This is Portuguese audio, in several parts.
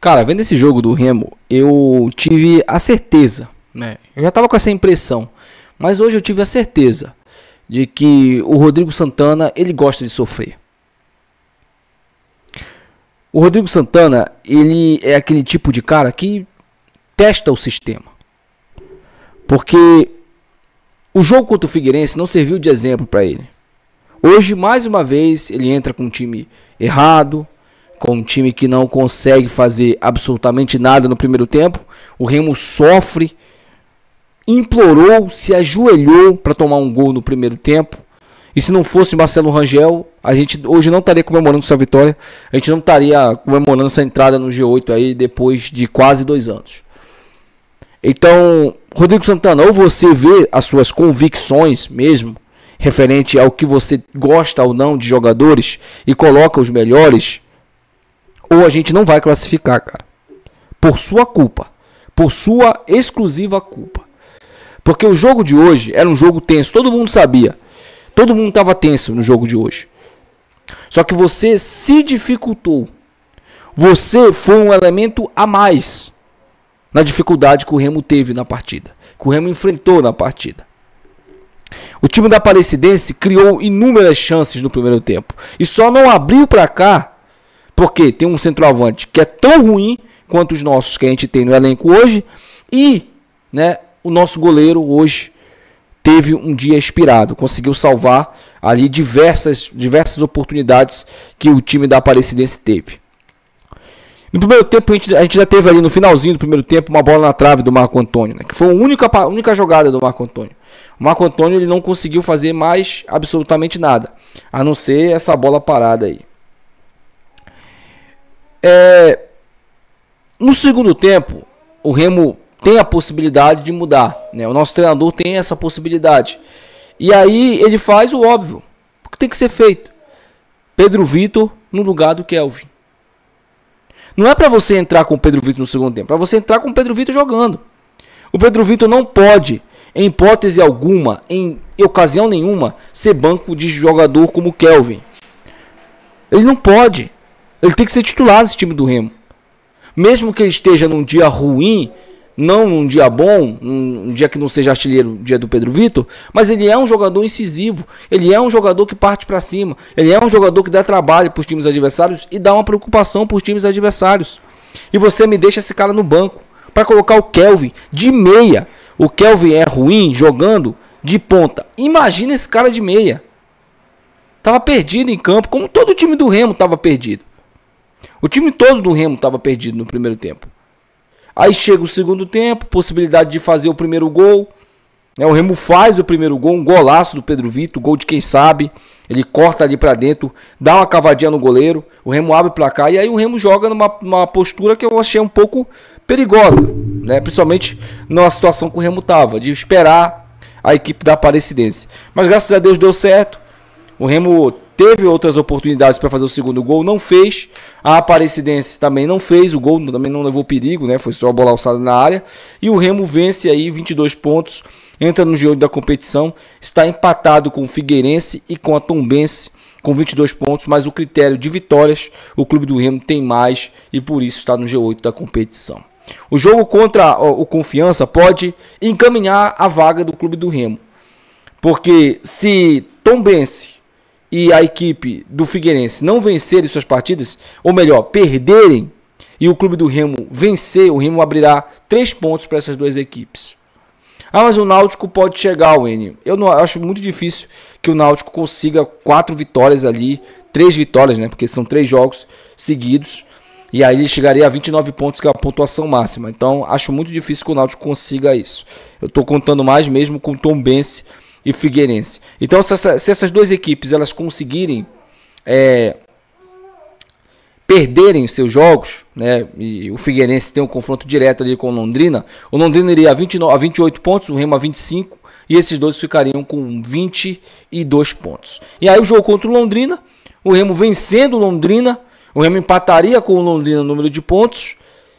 Cara, vendo esse jogo do Remo, eu tive a certeza, né? Eu já tava com essa impressão, mas hoje eu tive a certeza de que o Rodrigo Santana, ele gosta de sofrer. O Rodrigo Santana, ele é aquele tipo de cara que testa o sistema. Porque o jogo contra o Figueirense não serviu de exemplo para ele. Hoje, mais uma vez, ele entra com um time errado, com um time que não consegue fazer absolutamente nada no primeiro tempo. O Remo sofre, implorou, se ajoelhou para tomar um gol no primeiro tempo. E se não fosse Marcelo Rangel, a gente hoje não estaria comemorando essa vitória, a gente não estaria comemorando essa entrada no G8 aí depois de quase dois anos. Então, Rodrigo Santana, ou você vê as suas convicções mesmo, referente ao que você gosta ou não de jogadores, e coloca os melhores ou a gente não vai classificar, cara. Por sua culpa. Por sua exclusiva culpa. Porque o jogo de hoje era um jogo tenso, todo mundo sabia. Todo mundo estava tenso no jogo de hoje. Só que você se dificultou. Você foi um elemento a mais na dificuldade que o Remo teve na partida, que o Remo enfrentou na partida. O time da Aparecidense criou inúmeras chances no primeiro tempo e só não abriu para cá porque tem um centroavante que é tão ruim quanto os nossos que a gente tem no elenco hoje. E né, o nosso goleiro hoje teve um dia inspirado, conseguiu salvar ali diversas, diversas oportunidades que o time da Aparecidense teve. No primeiro tempo, a gente, a gente já teve ali no finalzinho do primeiro tempo uma bola na trave do Marco Antônio, né, que foi a única, a única jogada do Marco Antônio. O Marco Antônio ele não conseguiu fazer mais absolutamente nada, a não ser essa bola parada aí. É, no segundo tempo, o Remo tem a possibilidade de mudar. Né? O nosso treinador tem essa possibilidade. E aí ele faz o óbvio, porque tem que ser feito. Pedro Vitor no lugar do Kelvin. Não é para você entrar com o Pedro Vitor no segundo tempo, é para você entrar com o Pedro Vitor jogando. O Pedro Vitor não pode, em hipótese alguma, em ocasião nenhuma, ser banco de jogador como o Kelvin. Ele não pode. Ele tem que ser titular desse time do Remo. Mesmo que ele esteja num dia ruim, não num dia bom, um dia que não seja artilheiro, dia do Pedro Vitor, mas ele é um jogador incisivo, ele é um jogador que parte para cima, ele é um jogador que dá trabalho para os times adversários e dá uma preocupação para os times adversários. E você me deixa esse cara no banco para colocar o Kelvin de meia. O Kelvin é ruim jogando de ponta. Imagina esse cara de meia. Tava perdido em campo, como todo o time do Remo tava perdido. O time todo do Remo estava perdido no primeiro tempo. Aí chega o segundo tempo, possibilidade de fazer o primeiro gol. Né? O Remo faz o primeiro gol, um golaço do Pedro Vitor, gol de quem sabe. Ele corta ali para dentro, dá uma cavadinha no goleiro. O Remo abre para cá e aí o Remo joga numa, numa postura que eu achei um pouco perigosa, né? principalmente na situação que o Remo tava, de esperar a equipe da Aparecidense. Mas graças a Deus deu certo. O Remo teve outras oportunidades para fazer o segundo gol, não fez. A Aparecidense também não fez, o gol também não levou perigo, né? Foi só a bola alçada na área. E o Remo vence aí 22 pontos, entra no jogo da competição, está empatado com o Figueirense e com a Tombense com 22 pontos, mas o critério de vitórias, o clube do Remo tem mais e por isso está no G8 da competição. O jogo contra o Confiança pode encaminhar a vaga do clube do Remo. Porque se Tombense e a equipe do Figueirense não vencerem suas partidas, ou melhor, perderem, e o clube do Remo vencer, o Remo abrirá três pontos para essas duas equipes. Ah, mas o Náutico pode chegar ao N. Eu não acho muito difícil que o Náutico consiga quatro vitórias ali, três vitórias, né? Porque são três jogos seguidos. E aí ele chegaria a 29 pontos, que é a pontuação máxima. Então, acho muito difícil que o Náutico consiga isso. Eu estou contando mais mesmo com o Tom Bense e Figueirense. Então, se, essa, se essas duas equipes elas conseguirem é, perderem os seus jogos, né, e o Figueirense tem um confronto direto ali com o Londrina, o Londrina iria a, 29, a 28 pontos, o Remo a 25, e esses dois ficariam com 22 pontos. E aí o jogo contra o Londrina, o Remo vencendo o Londrina, o Remo empataria com o Londrina no número de pontos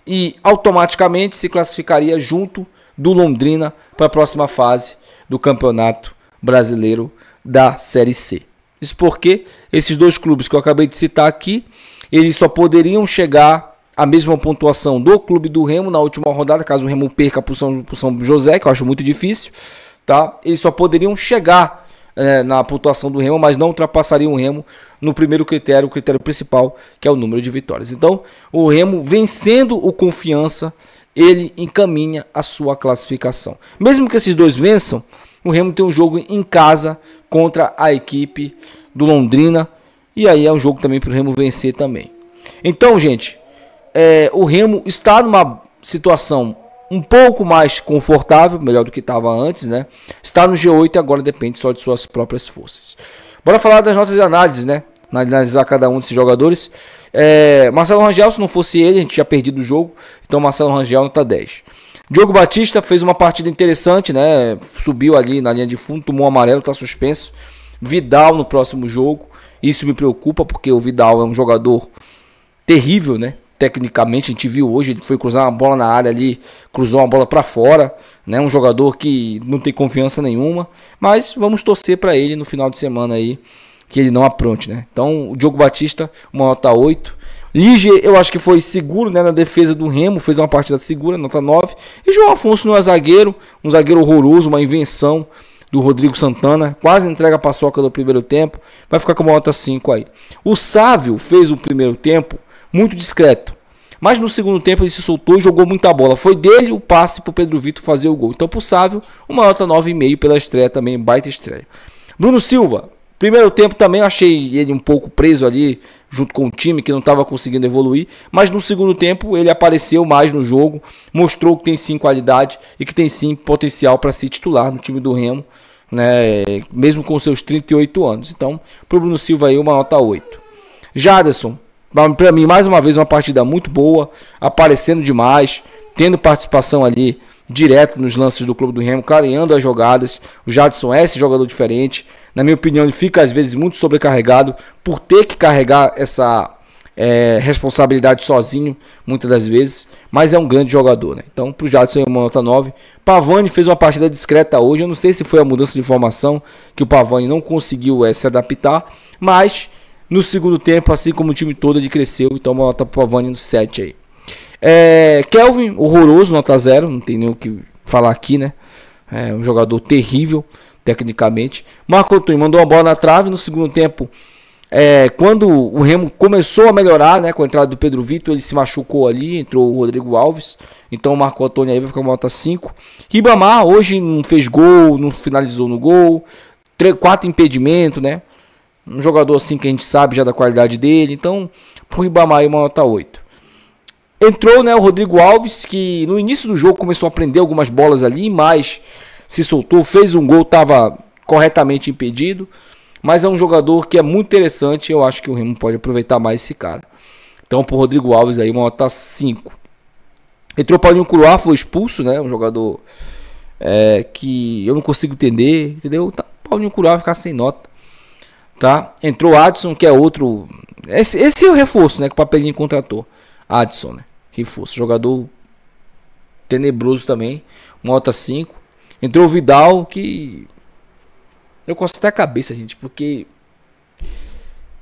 e automaticamente se classificaria junto do Londrina para a próxima fase do Campeonato brasileiro da Série C. Isso porque esses dois clubes que eu acabei de citar aqui, eles só poderiam chegar à mesma pontuação do clube do Remo na última rodada, caso o Remo perca para posição São, São José, que eu acho muito difícil, tá? Eles só poderiam chegar é, na pontuação do Remo, mas não ultrapassariam o Remo no primeiro critério, o critério principal, que é o número de vitórias. Então, o Remo vencendo o Confiança, ele encaminha a sua classificação. Mesmo que esses dois vençam, o Remo tem um jogo em casa contra a equipe do Londrina. E aí é um jogo também para o Remo vencer também. Então, gente, é, o Remo está numa situação um pouco mais confortável, melhor do que estava antes, né? Está no G8 e agora depende só de suas próprias forças. Bora falar das notas e análises, né? Analisar cada um desses jogadores. É, Marcelo Rangel, se não fosse ele, a gente tinha perdido o jogo. Então, Marcelo Rangel, nota 10. Diogo Batista fez uma partida interessante, né? Subiu ali na linha de fundo, tomou um amarelo, está suspenso. Vidal no próximo jogo. Isso me preocupa porque o Vidal é um jogador terrível, né? Tecnicamente, a gente viu hoje, ele foi cruzar uma bola na área ali, cruzou uma bola para fora, né? Um jogador que não tem confiança nenhuma, mas vamos torcer para ele no final de semana aí que ele não apronte, né? Então, o Diogo Batista, uma nota 8. Lige, eu acho que foi seguro né, na defesa do Remo, fez uma partida segura, nota 9. E João Afonso não é zagueiro, um zagueiro horroroso, uma invenção do Rodrigo Santana, quase entrega a paçoca do primeiro tempo, vai ficar com uma nota 5 aí. O Sávio fez o primeiro tempo muito discreto, mas no segundo tempo ele se soltou e jogou muita bola. Foi dele o passe para o Pedro Vitor fazer o gol. Então, para o Sávio, uma nota 9,5 pela estreia também, baita estreia. Bruno Silva, Primeiro tempo também eu achei ele um pouco preso ali, junto com o time que não estava conseguindo evoluir. Mas no segundo tempo ele apareceu mais no jogo, mostrou que tem sim qualidade e que tem sim potencial para se titular no time do Remo, né? mesmo com seus 38 anos. Então, para o Bruno Silva aí, uma nota 8. Jaderson, para mim, mais uma vez, uma partida muito boa, aparecendo demais, tendo participação ali direto nos lances do Clube do Remo, clareando as jogadas. O Jadson é esse jogador diferente, na minha opinião, ele fica às vezes muito sobrecarregado por ter que carregar essa é, responsabilidade sozinho, muitas das vezes, mas é um grande jogador. Né? Então, para o Jadson é uma nota 9. Pavani fez uma partida discreta hoje. Eu não sei se foi a mudança de formação que o Pavani não conseguiu é, se adaptar, mas no segundo tempo, assim como o time todo, ele cresceu. Então, uma nota para Pavani no 7 aí. É, Kelvin, horroroso, nota 0. Não tem nem o que falar aqui, né? É um jogador terrível tecnicamente. Marco Antônio mandou uma bola na trave no segundo tempo. É, quando o Remo começou a melhorar, né, com a entrada do Pedro Vitor, ele se machucou ali, entrou o Rodrigo Alves. Então o Marco Antônio aí vai ficar com nota 5. Ribamar hoje não fez gol, não finalizou no gol. Quatro impedimento né? Um jogador assim que a gente sabe já da qualidade dele. Então, pro Ribamar aí uma nota 8. Entrou né, o Rodrigo Alves, que no início do jogo começou a prender algumas bolas ali, mas se soltou, fez um gol, estava corretamente impedido. Mas é um jogador que é muito interessante. Eu acho que o Remo pode aproveitar mais esse cara. Então, por Rodrigo Alves aí, uma nota 5. Entrou Paulinho Curuá, foi expulso, né? Um jogador é, que eu não consigo entender, entendeu? Tá, Paulinho Curuá ficar sem nota, tá? Entrou Adson, que é outro... Esse, esse é o reforço, né? Que o Papelinho contratou. Adson, né? Reforço. Jogador tenebroso também. Uma nota 5. Entrou o Vidal, que. Eu gosto até a cabeça, gente, porque.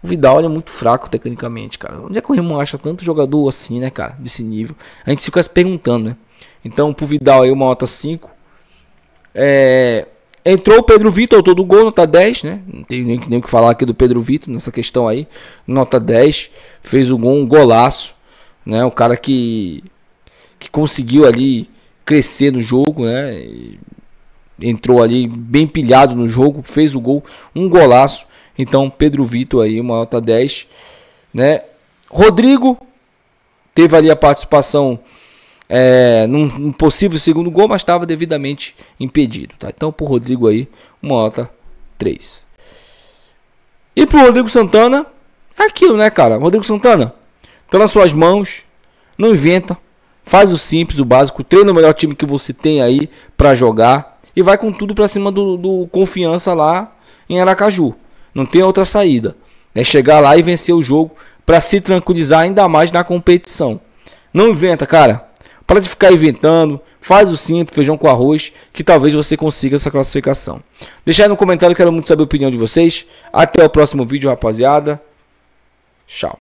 O Vidal é muito fraco tecnicamente, cara. Onde é que o Remo acha tanto jogador assim, né, cara? Desse nível. A gente fica se perguntando, né? Então, pro Vidal aí, uma nota 5. É... Entrou o Pedro Vitor, todo gol, nota 10, né? Não tem nem, nem o que falar aqui do Pedro Vitor nessa questão aí. Nota 10. Fez o gol, um golaço. Né? O cara que, que conseguiu ali crescer no jogo, né? E entrou ali bem pilhado no jogo, fez o gol, um golaço. Então, Pedro Vitor aí, uma nota 10, né? Rodrigo teve ali a participação é, num, num possível segundo gol, mas estava devidamente impedido, tá? Então, pro Rodrigo aí, uma nota 3. E pro Rodrigo Santana, é aquilo, né, cara? Rodrigo Santana, tá nas suas mãos, não inventa, faz o simples, o básico, treina o melhor time que você tem aí para jogar, e vai com tudo para cima do, do Confiança lá em Aracaju. Não tem outra saída. É chegar lá e vencer o jogo para se tranquilizar ainda mais na competição. Não inventa, cara. Para de ficar inventando, faz o simples, feijão com arroz, que talvez você consiga essa classificação. Deixa aí no comentário, quero muito saber a opinião de vocês. Até o próximo vídeo, rapaziada. Tchau.